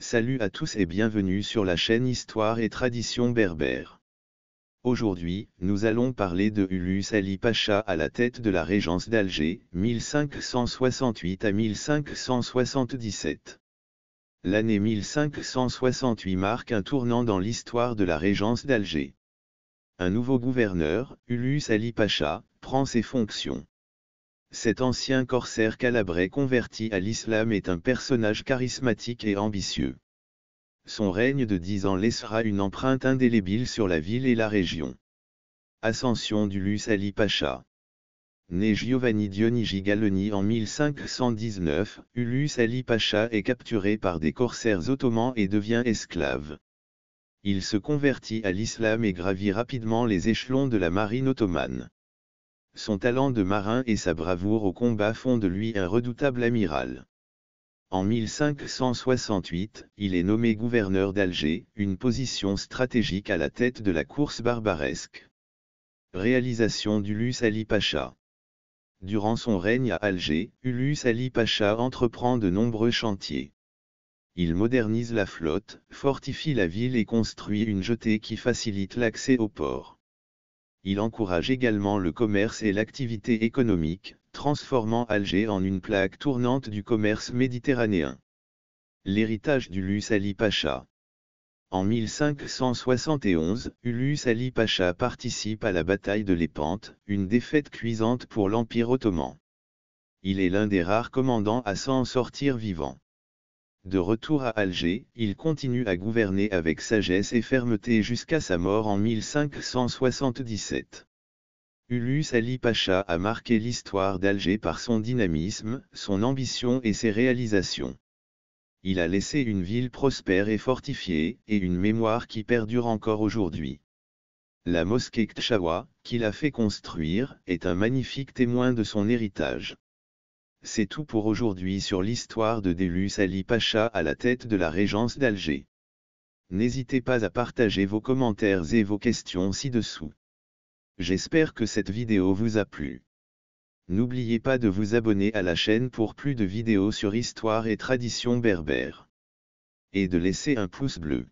Salut à tous et bienvenue sur la chaîne Histoire et Tradition Berbère. Aujourd'hui, nous allons parler de Ulus Ali Pacha à la tête de la régence d'Alger, 1568 à 1577. L'année 1568 marque un tournant dans l'histoire de la régence d'Alger. Un nouveau gouverneur, Ulus Ali Pacha, prend ses fonctions cet ancien corsaire calabrais converti à l'islam est un personnage charismatique et ambitieux. Son règne de dix ans laissera une empreinte indélébile sur la ville et la région. Ascension d'Ulus Ali Pacha. Né Giovanni Dionigi Galloni en 1519, Ulus Ali Pacha est capturé par des corsaires ottomans et devient esclave. Il se convertit à l'islam et gravit rapidement les échelons de la marine ottomane son talent de marin et sa bravoure au combat font de lui un redoutable amiral. En 1568, il est nommé gouverneur d'Alger, une position stratégique à la tête de la course barbaresque. Réalisation d'Ulus Ali Pacha. Durant son règne à Alger, Ulus Ali Pacha entreprend de nombreux chantiers. Il modernise la flotte, fortifie la ville et construit une jetée qui facilite l'accès au port il encourage également le commerce et l'activité économique, transformant Alger en une plaque tournante du commerce méditerranéen. L'héritage d'Ulus Ali Pacha En 1571, Ulus Ali Pacha participe à la bataille de l'Épante, une défaite cuisante pour l'Empire ottoman. Il est l'un des rares commandants à s'en sortir vivant. De retour à Alger, il continue à gouverner avec sagesse et fermeté jusqu'à sa mort en 1577. Ulus Ali Pacha a marqué l'histoire d'Alger par son dynamisme, son ambition et ses réalisations. Il a laissé une ville prospère et fortifiée, et une mémoire qui perdure encore aujourd'hui. La mosquée Ktchawa, qu'il a fait construire, est un magnifique témoin de son héritage. C'est tout pour aujourd'hui sur l'histoire de Délus Ali Pacha à la tête de la Régence d'Alger. N'hésitez pas à partager vos commentaires et vos questions ci-dessous. J'espère que cette vidéo vous a plu. N'oubliez pas de vous abonner à la chaîne pour plus de vidéos sur histoire et tradition berbères Et de laisser un pouce bleu.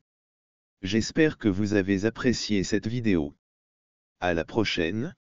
J'espère que vous avez apprécié cette vidéo. À la prochaine.